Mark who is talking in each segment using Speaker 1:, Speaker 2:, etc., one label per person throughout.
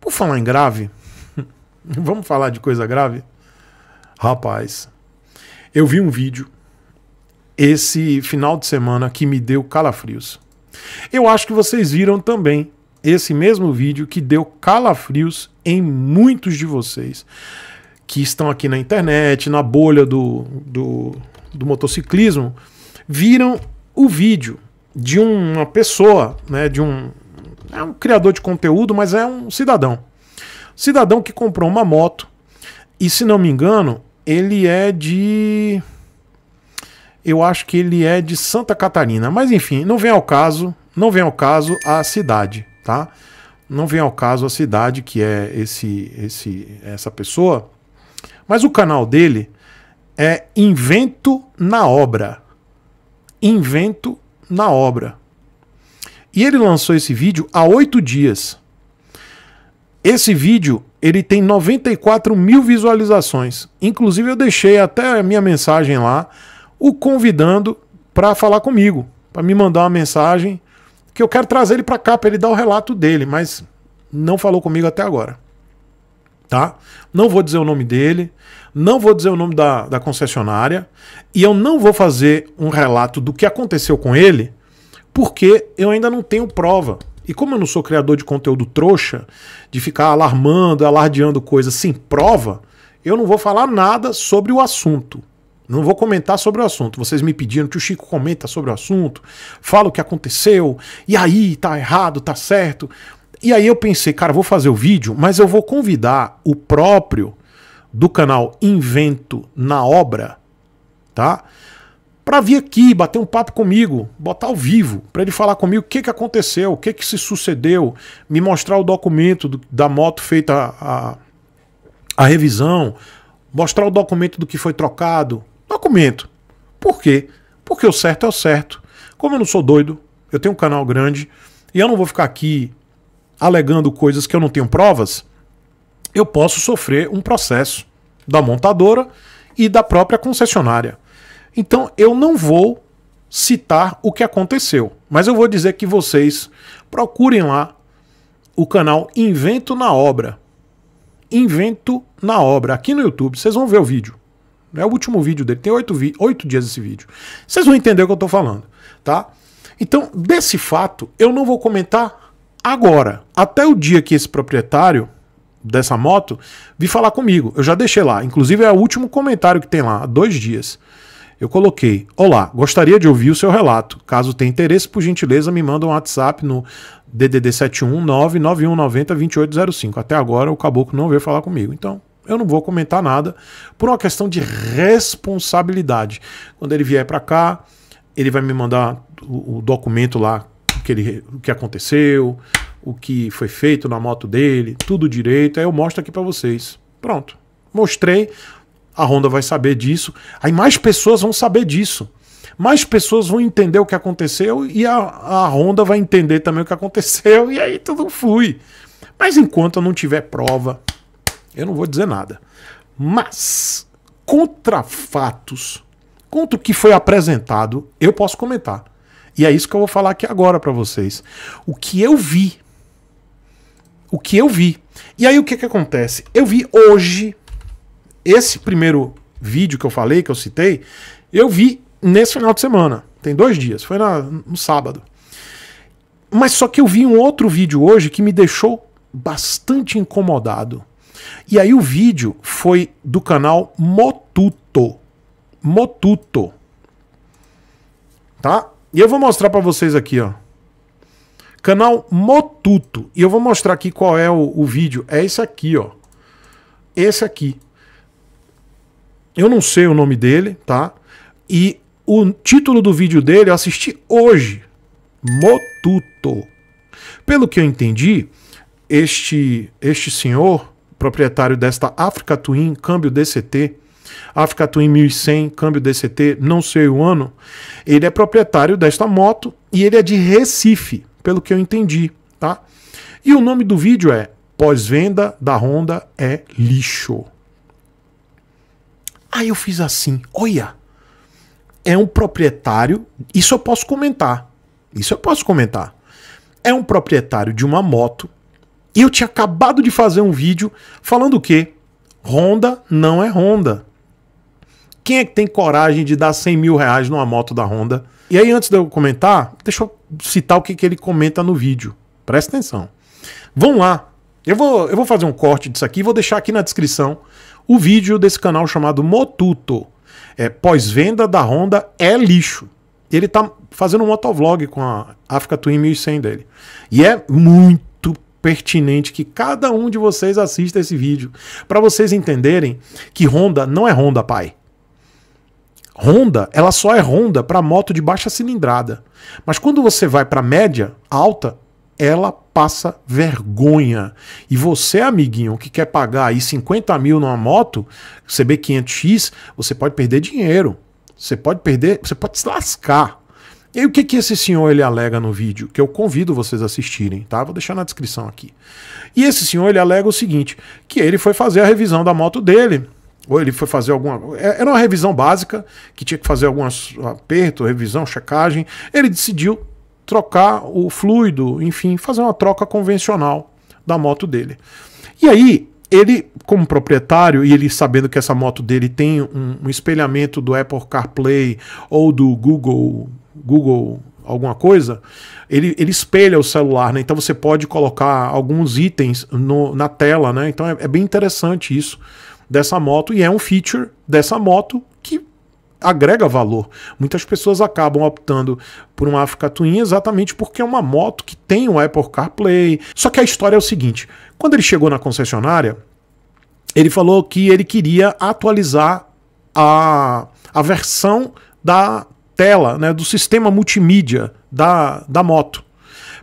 Speaker 1: Por falar em grave, vamos falar de coisa grave? Rapaz, eu vi um vídeo esse final de semana que me deu calafrios. Eu acho que vocês viram também esse mesmo vídeo que deu calafrios em muitos de vocês que estão aqui na internet, na bolha do, do, do motociclismo, viram o vídeo de uma pessoa, né, de um é um criador de conteúdo, mas é um cidadão. Cidadão que comprou uma moto e, se não me engano, ele é de. Eu acho que ele é de Santa Catarina. Mas enfim, não vem ao caso, não vem ao caso a cidade, tá? Não vem ao caso a cidade que é esse, esse, essa pessoa. Mas o canal dele é Invento na Obra. Invento na Obra. E ele lançou esse vídeo há oito dias. Esse vídeo ele tem 94 mil visualizações. Inclusive eu deixei até a minha mensagem lá, o convidando para falar comigo, para me mandar uma mensagem que eu quero trazer ele para cá para ele dar o relato dele, mas não falou comigo até agora. Tá? Não vou dizer o nome dele, não vou dizer o nome da, da concessionária e eu não vou fazer um relato do que aconteceu com ele porque eu ainda não tenho prova. E como eu não sou criador de conteúdo trouxa, de ficar alarmando, alardeando coisas sem prova, eu não vou falar nada sobre o assunto. Não vou comentar sobre o assunto. Vocês me pediram, que o Chico comenta sobre o assunto, fala o que aconteceu, e aí, tá errado, tá certo. E aí eu pensei, cara, vou fazer o vídeo, mas eu vou convidar o próprio do canal Invento na Obra, tá? para vir aqui, bater um papo comigo, botar ao vivo, para ele falar comigo o que, que aconteceu, o que, que se sucedeu, me mostrar o documento do, da moto feita a, a, revisão, mostrar o documento do que foi trocado. Documento. Por quê? Porque o certo é o certo. Como eu não sou doido, eu tenho um canal grande e eu não vou ficar aqui alegando coisas que eu não tenho provas, eu posso sofrer um processo da montadora e da própria concessionária. Então eu não vou citar o que aconteceu, mas eu vou dizer que vocês procurem lá o canal Invento na Obra. Invento na Obra, aqui no YouTube, vocês vão ver o vídeo. É o último vídeo dele, tem oito, oito dias esse vídeo. Vocês vão entender o que eu estou falando, tá? Então, desse fato, eu não vou comentar agora, até o dia que esse proprietário dessa moto vir falar comigo. Eu já deixei lá. Inclusive, é o último comentário que tem lá, há dois dias. Eu coloquei: Olá, gostaria de ouvir o seu relato. Caso tenha interesse, por gentileza, me manda um WhatsApp no DDD 71991902805. Até agora o caboclo não veio falar comigo. Então, eu não vou comentar nada por uma questão de responsabilidade. Quando ele vier para cá, ele vai me mandar o, documento lá que ele, o que aconteceu, o que foi feito na moto dele, tudo direito. Aí eu mostro aqui para vocês. Pronto. Mostrei a Honda vai saber disso, aí mais pessoas vão saber disso. Mais pessoas vão entender o que aconteceu e a, a Honda vai entender também o que aconteceu, e aí tudo flui. Mas enquanto eu não tiver prova, eu não vou dizer nada. Mas, contra fatos, contra o que foi apresentado, eu posso comentar. E é isso que eu vou falar aqui agora para vocês. O que eu vi. O que eu vi. E aí o que, que acontece? Eu vi hoje esse primeiro vídeo que eu falei, que eu citei, eu vi nesse final de semana. Tem dois dias, foi na, no sábado. Mas só que eu vi um outro vídeo hoje que me deixou bastante incomodado. E aí o vídeo foi do canal Motuto. Motuto. Tá? E eu vou mostrar para vocês aqui, ó. Canal Motuto. E eu vou mostrar aqui qual é o, o vídeo. É esse aqui, ó. Esse aqui. Eu não sei o nome dele, tá? E o título do vídeo dele eu assisti hoje. Motuto. Pelo que eu entendi, este, este senhor, proprietário desta Africa Twin, câmbio DCT, Africa Twin 1100, câmbio DCT, não sei o ano, ele é proprietário desta moto e ele é de Recife, pelo que eu entendi, tá? E o nome do vídeo é Pós-venda da Honda é lixo. Ah, eu fiz assim. Olha. É um proprietário. Isso eu posso comentar. Isso eu posso comentar. É um proprietário de uma moto. E eu tinha acabado de fazer um vídeo falando o quê? Honda não é Honda. Quem é que tem coragem de dar 100 mil reais numa moto da Honda? E aí, antes de eu comentar, deixa eu citar o que, que ele comenta no vídeo. Presta atenção. Vão lá. Eu vou, eu vou fazer um corte disso aqui e vou deixar aqui na descrição o vídeo desse canal chamado Motuto. É, Pós-venda da Honda é lixo. Ele tá fazendo um motovlog com a Africa Twin 1100 dele. E é muito pertinente que cada um de vocês assista esse vídeo para vocês entenderem que Honda não é Honda, pai. Honda, ela só é Honda para moto de baixa cilindrada. Mas quando você vai para média, alta, ela passa vergonha. E você, amiguinho, que quer pagar aí 50 mil numa moto, CB500X, você pode perder dinheiro. Você pode perder, você pode se lascar. E o que, que esse senhor ele alega no vídeo? Que eu convido vocês a assistirem, tá? Vou deixar na descrição aqui. E esse senhor ele alega o seguinte: que ele foi fazer a revisão da moto dele. Ou ele foi fazer alguma. É, era uma revisão básica, que tinha que fazer algum aperto, revisão, checagem. Ele decidiu trocar o fluido, enfim, fazer uma troca convencional da moto dele. E aí, ele, como proprietário, e ele sabendo que essa moto dele tem um, um espelhamento do Apple CarPlay ou do Google, Google alguma coisa, ele, ele espelha o celular, né? Então você pode colocar alguns itens no, na tela, né? Então é, é bem interessante isso dessa moto e é um feature dessa moto agrega valor. Muitas pessoas acabam optando por uma Africa Twin exatamente porque é uma moto que tem o Apple CarPlay. Só que a história é o seguinte: quando ele chegou na concessionária, ele falou que ele queria atualizar a, a versão da tela, né, do sistema multimídia da, da moto.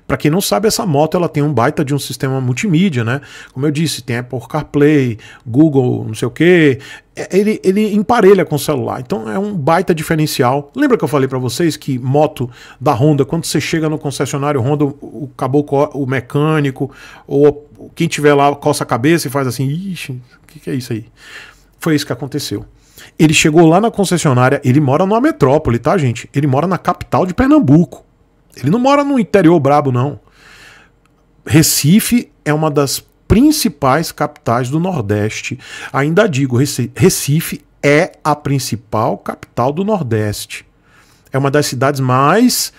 Speaker 1: Para quem não sabe, essa moto ela tem um baita de um sistema multimídia, né? Como eu disse, tem Apple CarPlay, Google, não sei o quê. É, ele, ele emparelha com o celular, então é um baita diferencial. Lembra que eu falei para vocês que moto da Honda, quando você chega no concessionário Honda, o caboclo, o mecânico, ou quem tiver lá coça a cabeça e faz assim, ixi, o que, que é isso aí? Foi isso que aconteceu. Ele chegou lá na concessionária, ele mora numa metrópole, tá, gente? Ele mora na capital de Pernambuco. Ele não mora no interior brabo, não. Recife é uma das principais capitais do Nordeste. Ainda digo, Recife é a principal capital do Nordeste. É uma das cidades mais,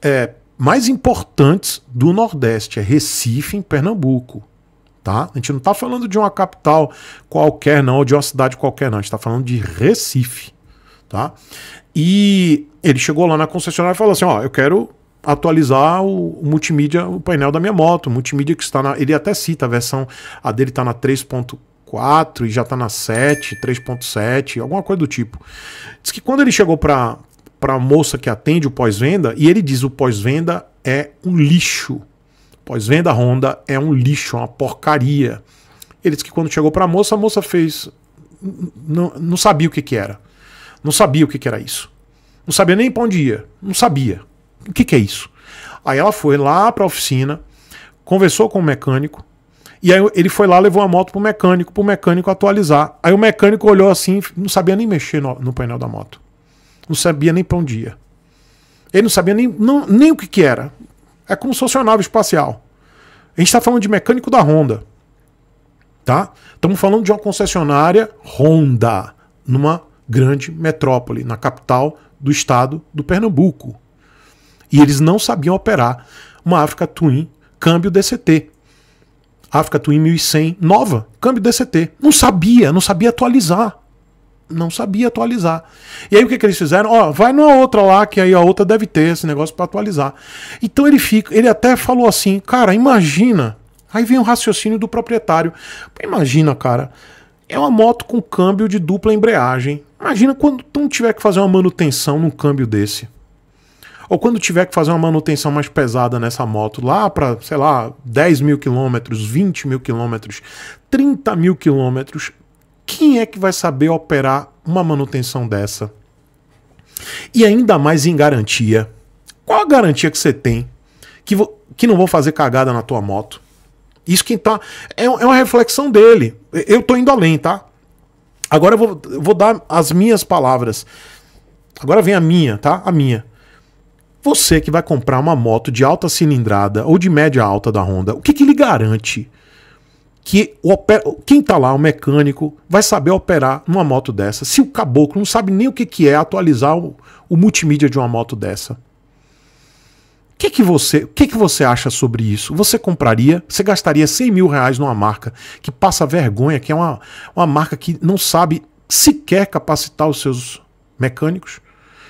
Speaker 1: é, mais importantes do Nordeste. É Recife, em Pernambuco. Tá? A gente não está falando de uma capital qualquer, não, ou de uma cidade qualquer, não. A gente está falando de Recife. Tá? E ele chegou lá na concessionária e falou assim: Ó, eu quero atualizar o, o, multimídia, o painel da minha moto, multimídia que está na. Ele até cita a versão, a dele está na 3.4 e já está na 7, 3.7, alguma coisa do tipo. Diz que quando ele chegou para a moça que atende o pós-venda, e ele diz: o pós-venda é um lixo. Pós-venda Honda é um lixo, é uma porcaria. Ele disse que quando chegou para a moça, a moça fez. Não, não sabia o que, que era. Não sabia o que, que era isso. Não sabia nem para onde ia. Não sabia o que, que é isso? Aí ela foi lá para a oficina, conversou com o mecânico, e aí ele foi lá, levou a moto pro mecânico, pro mecânico atualizar. Aí o mecânico olhou assim, não sabia nem mexer no, no painel da moto. Não sabia nem para onde dia. Ele não sabia nem, não, nem o que, que era. É como se fosse uma nave espacial. A gente está falando de mecânico da Honda. Tá? Estamos falando de uma concessionária Honda, numa grande metrópole, na capital do estado do Pernambuco. E eles não sabiam operar uma Africa Twin câmbio DCT. Africa Twin 1100 nova, câmbio DCT. Não sabia, não sabia atualizar. Não sabia atualizar. E aí o que, que eles fizeram? Ó, vai numa outra lá, que aí a outra deve ter esse negócio para atualizar. Então ele fica, ele até falou assim, cara, imagina. Aí vem o raciocínio do proprietário. Imagina, cara, é uma moto com câmbio de dupla embreagem. Imagina quando tu não tiver que fazer uma manutenção num câmbio desse ou quando tiver que fazer uma manutenção mais pesada nessa moto, lá para, sei lá, 10 mil quilômetros, 20 mil quilômetros, 30 mil quilômetros, quem é que vai saber operar uma manutenção dessa? E ainda mais em garantia. Qual a garantia que você tem que, que não vou fazer cagada na tua moto? Isso que tá. É, é uma reflexão dele. Eu tô indo além, tá? Agora eu vou, eu vou dar as minhas palavras. Agora vem a minha, tá? A minha. Você que vai comprar uma moto de alta cilindrada ou de média alta da Honda, o que, que lhe garante que o oper... quem está lá, o mecânico, vai saber operar numa moto dessa? Se o caboclo não sabe nem o que, que é atualizar o, o multimídia de uma moto dessa. O que, que, você, que, que você acha sobre isso? Você compraria, você gastaria 100 mil reais numa marca que passa vergonha, que é uma, uma marca que não sabe sequer capacitar os seus mecânicos?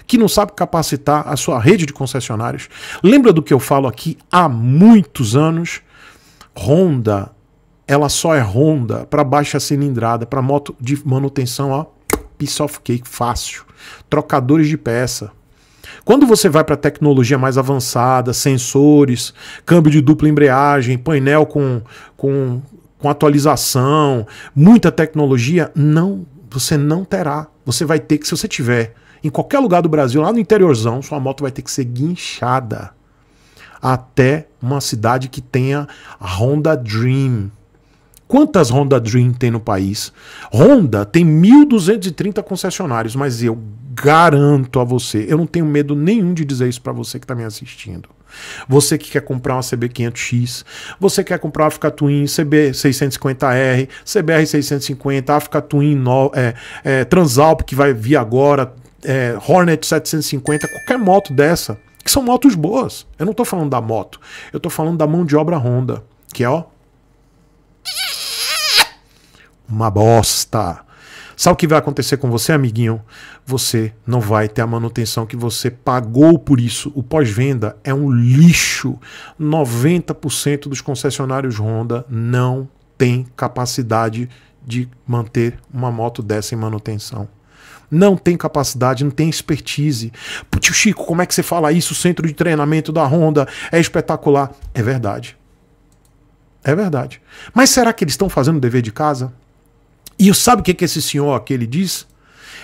Speaker 1: que não sabe capacitar a sua rede de concessionários. Lembra do que eu falo aqui há muitos anos? Honda, ela só é Honda para baixa cilindrada, para moto de manutenção, ó, piece of cake fácil. Trocadores de peça. Quando você vai para tecnologia mais avançada, sensores, câmbio de dupla embreagem, painel com, com, com atualização, muita tecnologia, não, você não terá. Você vai ter que, se você tiver em qualquer lugar do Brasil, lá no interiorzão, sua moto vai ter que ser guinchada até uma cidade que tenha a Honda Dream. Quantas Honda Dream tem no país? Honda tem 1.230 concessionários, mas eu garanto a você, eu não tenho medo nenhum de dizer isso para você que está me assistindo. Você que quer comprar uma CB500X, você quer comprar uma Africa Twin, CB650R, CBR650, Africa Twin, no, é, é, Transalp, que vai vir agora, é, Hornet 750, qualquer moto dessa, que são motos boas. Eu não estou falando da moto, eu estou falando da mão de obra Honda, que é ó uma bosta. Sabe o que vai acontecer com você, amiguinho? Você não vai ter a manutenção que você pagou por isso. O pós-venda é um lixo. 90% dos concessionários Honda não tem capacidade de manter uma moto dessa em manutenção não tem capacidade, não tem expertise. Tio Chico, como é que você fala isso? O centro de treinamento da Honda é espetacular. É verdade. É verdade. Mas será que eles estão fazendo o dever de casa? E sabe o que, que esse senhor aqui ele diz?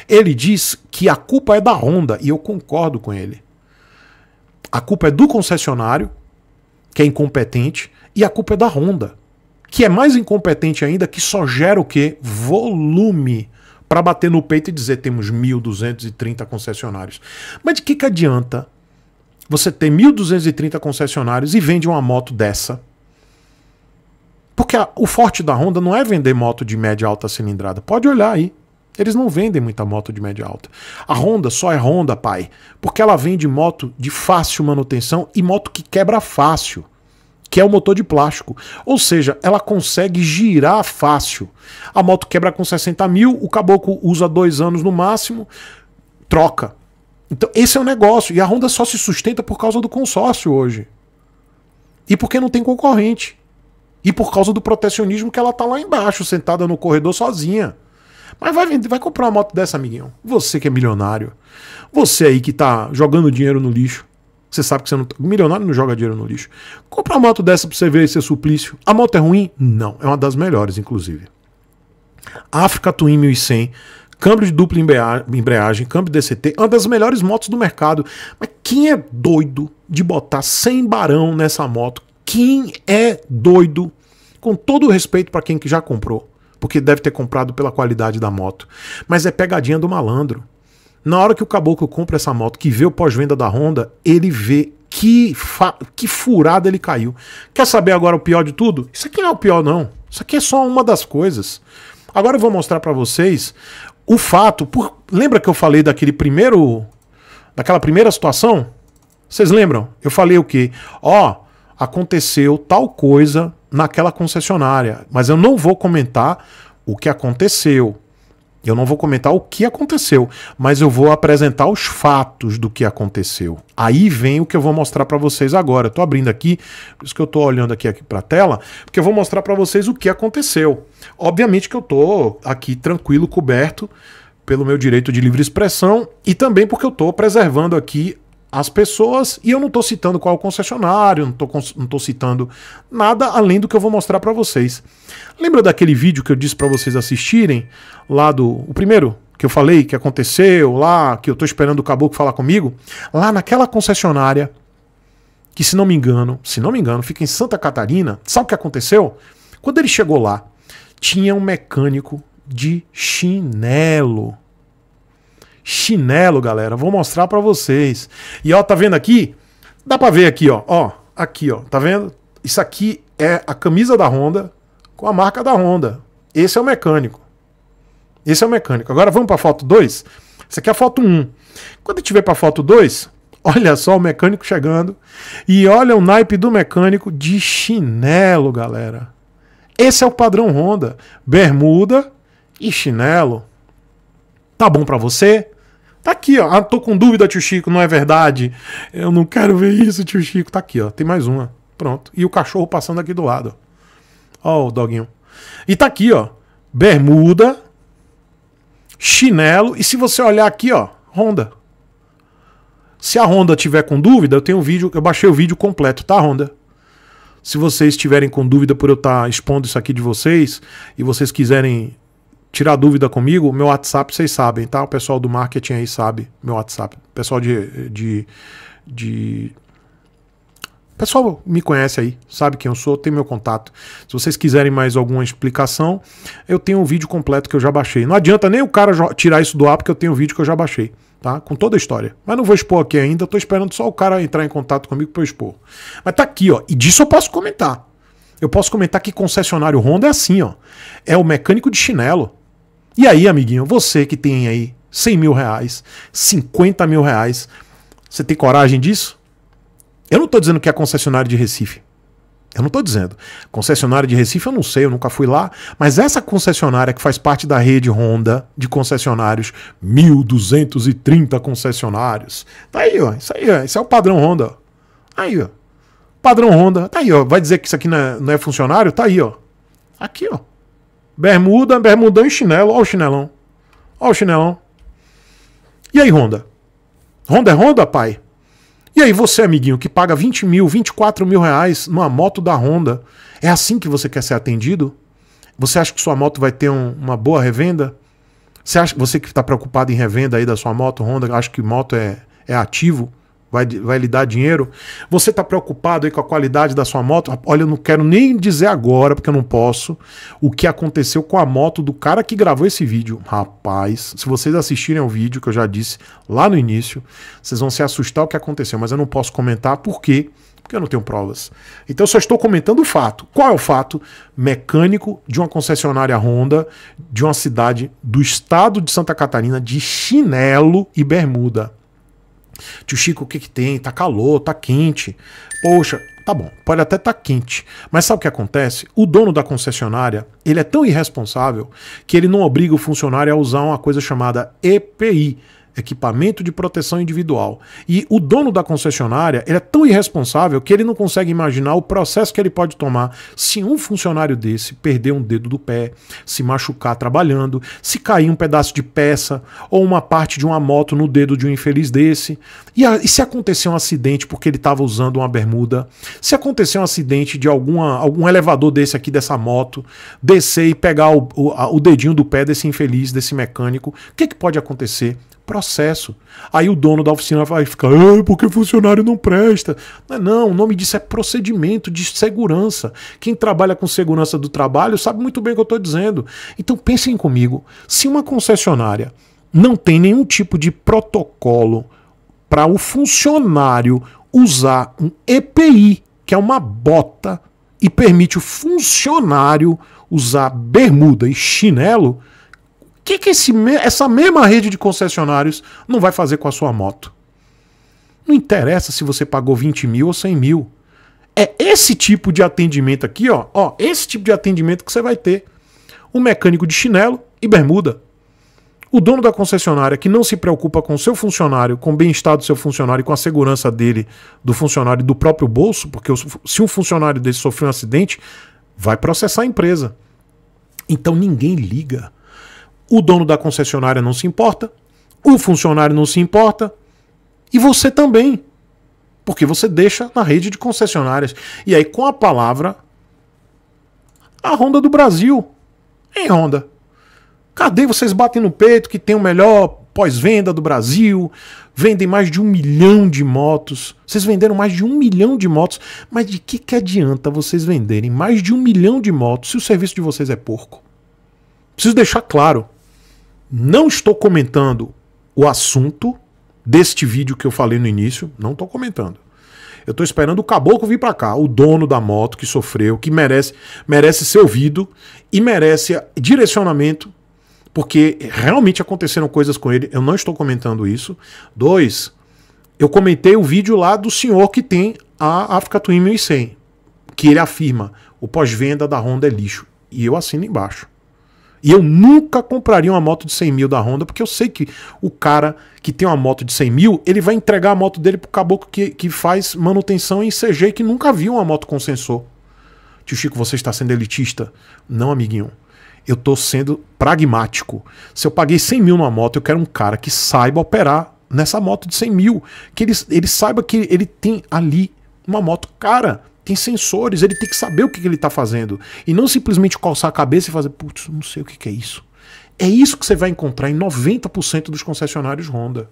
Speaker 1: Ele diz que a culpa é da Honda, e eu concordo com ele. A culpa é do concessionário, que é incompetente, e a culpa é da Honda, que é mais incompetente ainda, que só gera o quê? Volume para bater no peito e dizer temos 1.230 concessionários. Mas de que, que adianta você ter 1.230 concessionários e vende uma moto dessa? Porque a, o forte da Honda não é vender moto de média alta cilindrada. Pode olhar aí. Eles não vendem muita moto de média alta. A Honda só é Honda, pai, porque ela vende moto de fácil manutenção e moto que quebra fácil que é o motor de plástico. Ou seja, ela consegue girar fácil. A moto quebra com 60 mil, o caboclo usa dois anos no máximo, troca. Então, esse é o negócio. E a Honda só se sustenta por causa do consórcio hoje. E porque não tem concorrente. E por causa do protecionismo que ela tá lá embaixo, sentada no corredor sozinha. Mas vai, vai comprar uma moto dessa, amiguinho. Você que é milionário. Você aí que tá jogando dinheiro no lixo. Você sabe que você não. Tá, milionário não joga dinheiro no lixo. Compra uma moto dessa pra você ver seu suplício. A moto é ruim? Não. É uma das melhores, inclusive. África Twin 1100 câmbio de dupla embreagem, câmbio DCT, uma das melhores motos do mercado. Mas quem é doido de botar 100 barão nessa moto? Quem é doido? Com todo o respeito para quem que já comprou, porque deve ter comprado pela qualidade da moto. Mas é pegadinha do malandro. Na hora que o caboclo compra essa moto, que vê o pós-venda da Honda, ele vê que, que furada ele caiu. Quer saber agora o pior de tudo? Isso aqui não é o pior, não. Isso aqui é só uma das coisas. Agora eu vou mostrar para vocês o fato. Por... Lembra que eu falei daquele primeiro. daquela primeira situação? Vocês lembram? Eu falei o quê? Ó, oh, aconteceu tal coisa naquela concessionária, mas eu não vou comentar o que aconteceu eu não vou comentar o que aconteceu, mas eu vou apresentar os fatos do que aconteceu. Aí vem o que eu vou mostrar para vocês agora. Estou abrindo aqui, por isso que eu estou olhando aqui, aqui para a tela, porque eu vou mostrar para vocês o que aconteceu. Obviamente que eu estou aqui tranquilo, coberto pelo meu direito de livre expressão e também porque eu estou preservando aqui as pessoas, e eu não estou citando qual é o concessionário, não estou não tô citando nada além do que eu vou mostrar para vocês. Lembra daquele vídeo que eu disse para vocês assistirem, lá do o primeiro que eu falei que aconteceu, lá que eu estou esperando o caboclo falar comigo? Lá naquela concessionária, que se não me engano, se não me engano, fica em Santa Catarina, sabe o que aconteceu? Quando ele chegou lá, tinha um mecânico de chinelo chinelo, galera. Vou mostrar para vocês. E ó, tá vendo aqui? Dá para ver aqui, ó. Ó, aqui, ó. Tá vendo? Isso aqui é a camisa da Honda com a marca da Honda. Esse é o mecânico. Esse é o mecânico. Agora vamos para foto 2. Essa aqui é a foto 1. Um. Quando tiver para foto 2, olha só o mecânico chegando e olha o naipe do mecânico de chinelo, galera. Esse é o padrão Honda, bermuda e chinelo. Tá bom para você? Tá aqui, ó. Ah, tô com dúvida, tio Chico, não é verdade? Eu não quero ver isso, tio Chico. Tá aqui, ó. Tem mais uma. Pronto. E o cachorro passando aqui do lado. Ó, o doguinho. E tá aqui, ó. Bermuda, chinelo. E se você olhar aqui, ó, Honda. Se a Honda tiver com dúvida, eu tenho um vídeo, eu baixei o vídeo completo, tá, Honda? Se vocês tiverem com dúvida por eu estar tá expondo isso aqui de vocês e vocês quiserem tirar dúvida comigo, meu WhatsApp vocês sabem, tá? O pessoal do marketing aí sabe meu WhatsApp. pessoal de. de, de... pessoal me conhece aí, sabe quem eu sou, tem meu contato. Se vocês quiserem mais alguma explicação, eu tenho um vídeo completo que eu já baixei. Não adianta nem o cara tirar isso do ar, porque eu tenho um vídeo que eu já baixei, tá? Com toda a história. Mas não vou expor aqui ainda, tô esperando só o cara entrar em contato comigo para eu expor. Mas tá aqui, ó. E disso eu posso comentar. Eu posso comentar que concessionário Honda é assim, ó. É o mecânico de chinelo. E aí, amiguinho, você que tem aí 100 mil reais, 50 mil reais, você tem coragem disso? Eu não estou dizendo que é concessionária de Recife. Eu não estou dizendo. Concessionária de Recife eu não sei, eu nunca fui lá. Mas essa concessionária que faz parte da rede Honda de concessionários, 1.230 concessionários. Tá aí, ó. Isso aí, ó. Isso é o padrão Honda. Tá aí, ó. Padrão Honda. Tá aí, ó. Vai dizer que isso aqui não é, não é funcionário? Tá aí, ó. Aqui, ó. Bermuda, bermudão e chinelo. Olha o chinelão. Olha o chinelão. E aí, Honda? Honda é Honda, pai? E aí, você, amiguinho, que paga 20 mil, 24 mil reais numa moto da Honda, é assim que você quer ser atendido? Você acha que sua moto vai ter um, uma boa revenda? Você, acha, você que está preocupado em revenda aí da sua moto, Honda, acha que moto é, é ativo? vai, vai lhe dar dinheiro? Você está preocupado aí com a qualidade da sua moto? Olha, eu não quero nem dizer agora, porque eu não posso, o que aconteceu com a moto do cara que gravou esse vídeo. Rapaz, se vocês assistirem ao vídeo que eu já disse lá no início, vocês vão se assustar o que aconteceu, mas eu não posso comentar por quê? Porque eu não tenho provas. Então eu só estou comentando o fato. Qual é o fato? Mecânico de uma concessionária Honda de uma cidade do estado de Santa Catarina de chinelo e bermuda. Tio Chico, o que, que tem? Tá calor, tá quente. Poxa, tá bom, pode até tá quente. Mas sabe o que acontece? O dono da concessionária, ele é tão irresponsável que ele não obriga o funcionário a usar uma coisa chamada EPI, equipamento de proteção individual. E o dono da concessionária ele é tão irresponsável que ele não consegue imaginar o processo que ele pode tomar se um funcionário desse perder um dedo do pé, se machucar trabalhando, se cair um pedaço de peça ou uma parte de uma moto no dedo de um infeliz desse. E, a, e se acontecer um acidente porque ele estava usando uma bermuda, se acontecer um acidente de alguma, algum elevador desse aqui, dessa moto, descer e pegar o, o, a, o dedinho do pé desse infeliz, desse mecânico, o que, que pode acontecer? processo. Aí o dono da oficina vai ficar, porque funcionário não presta. Não, é não, o nome disso é procedimento de segurança. Quem trabalha com segurança do trabalho sabe muito bem o que eu estou dizendo. Então pensem comigo, se uma concessionária não tem nenhum tipo de protocolo para o funcionário usar um EPI, que é uma bota, e permite o funcionário usar bermuda e chinelo, que, que esse, essa mesma rede de concessionários não vai fazer com a sua moto? Não interessa se você pagou 20 mil ou 100 mil. É esse tipo de atendimento aqui, ó, ó, esse tipo de atendimento que você vai ter. o mecânico de chinelo e bermuda. O dono da concessionária que não se preocupa com o seu funcionário, com o bem-estar do seu funcionário e com a segurança dele, do funcionário e do próprio bolso, porque se um funcionário desse sofrer um acidente, vai processar a empresa. Então ninguém liga o dono da concessionária não se importa, o funcionário não se importa e você também, porque você deixa na rede de concessionárias. E aí, com a palavra, a Honda do Brasil. em Honda? Cadê vocês batem no peito que tem o melhor pós-venda do Brasil? Vendem mais de um milhão de motos. Vocês venderam mais de um milhão de motos. Mas de que, que adianta vocês venderem mais de um milhão de motos se o serviço de vocês é porco? Preciso deixar claro. Não estou comentando o assunto deste vídeo que eu falei no início, não estou comentando. Eu estou esperando o caboclo vir para cá, o dono da moto que sofreu, que merece, merece ser ouvido e merece direcionamento, porque realmente aconteceram coisas com ele. Eu não estou comentando isso. Dois, eu comentei o vídeo lá do senhor que tem a Africa Twin 1100, que ele afirma o pós-venda da Honda é lixo. E eu assino embaixo. E eu nunca compraria uma moto de 100 mil da Honda, porque eu sei que o cara que tem uma moto de 100 mil, ele vai entregar a moto dele pro caboclo que, que faz manutenção em CG que nunca viu uma moto com sensor. Tio Chico, você está sendo elitista? Não, amiguinho. Eu estou sendo pragmático. Se eu paguei 100 mil numa moto, eu quero um cara que saiba operar nessa moto de 100 mil. Que ele, ele saiba que ele tem ali uma moto cara tem sensores, ele tem que saber o que, que ele está fazendo. E não simplesmente coçar a cabeça e fazer, putz, não sei o que, que é isso. É isso que você vai encontrar em 90% dos concessionários Honda.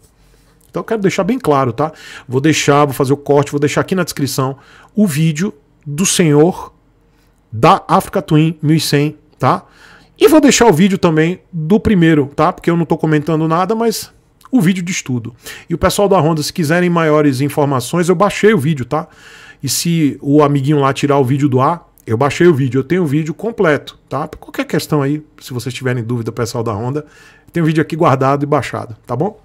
Speaker 1: Então eu quero deixar bem claro, tá? Vou deixar, vou fazer o corte, vou deixar aqui na descrição o vídeo do senhor da Africa Twin 1100, tá? E vou deixar o vídeo também do primeiro, tá? Porque eu não estou comentando nada, mas o vídeo de estudo. E o pessoal da Honda, se quiserem maiores informações, eu baixei o vídeo, tá? E se o amiguinho lá tirar o vídeo do ar, eu baixei o vídeo, eu tenho o vídeo completo, tá? Pra qualquer questão aí, se vocês tiverem dúvida, pessoal da Honda, tem o vídeo aqui guardado e baixado, tá bom?